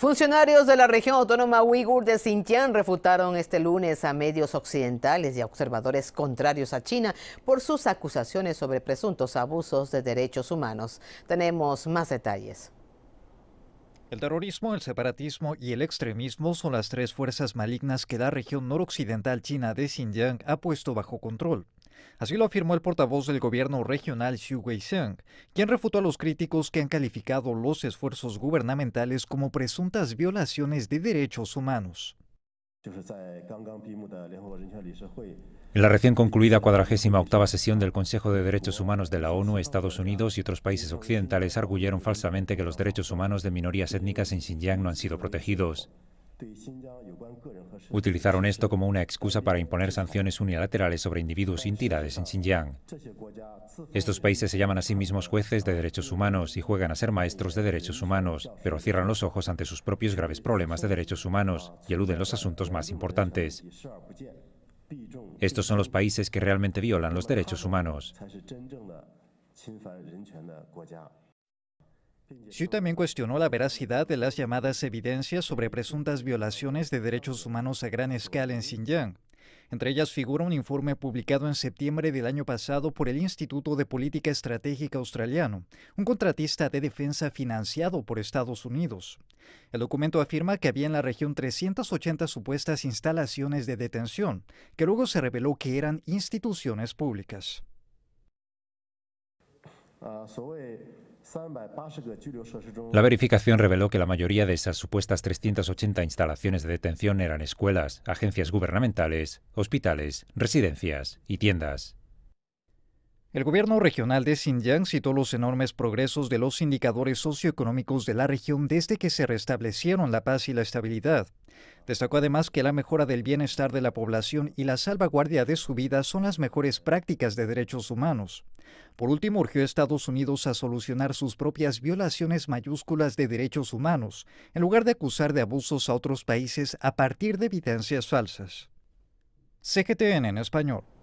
Funcionarios de la región autónoma uigur de Xinjiang refutaron este lunes a medios occidentales y a observadores contrarios a China por sus acusaciones sobre presuntos abusos de derechos humanos. Tenemos más detalles. El terrorismo, el separatismo y el extremismo son las tres fuerzas malignas que la región noroccidental china de Xinjiang ha puesto bajo control. Así lo afirmó el portavoz del gobierno regional Xu Seung, quien refutó a los críticos que han calificado los esfuerzos gubernamentales como presuntas violaciones de derechos humanos. En la recién concluida 48 sesión del Consejo de Derechos Humanos de la ONU, Estados Unidos y otros países occidentales arguyeron falsamente que los derechos humanos de minorías étnicas en Xinjiang no han sido protegidos. Utilizaron esto como una excusa para imponer sanciones unilaterales sobre individuos y entidades en Xinjiang. Estos países se llaman a sí mismos jueces de derechos humanos y juegan a ser maestros de derechos humanos, pero cierran los ojos ante sus propios graves problemas de derechos humanos y eluden los asuntos más importantes. Estos son los países que realmente violan los derechos humanos. Xu también cuestionó la veracidad de las llamadas evidencias sobre presuntas violaciones de derechos humanos a gran escala en Xinjiang. Entre ellas figura un informe publicado en septiembre del año pasado por el Instituto de Política Estratégica Australiano, un contratista de defensa financiado por Estados Unidos. El documento afirma que había en la región 380 supuestas instalaciones de detención, que luego se reveló que eran instituciones públicas. Ah, eh, la verificación reveló que la mayoría de esas supuestas 380 instalaciones de detención eran escuelas, agencias gubernamentales, hospitales, residencias y tiendas. El gobierno regional de Xinjiang citó los enormes progresos de los indicadores socioeconómicos de la región desde que se restablecieron la paz y la estabilidad. Destacó además que la mejora del bienestar de la población y la salvaguardia de su vida son las mejores prácticas de derechos humanos. Por último, urgió a Estados Unidos a solucionar sus propias violaciones mayúsculas de derechos humanos, en lugar de acusar de abusos a otros países a partir de evidencias falsas. CGTN en español.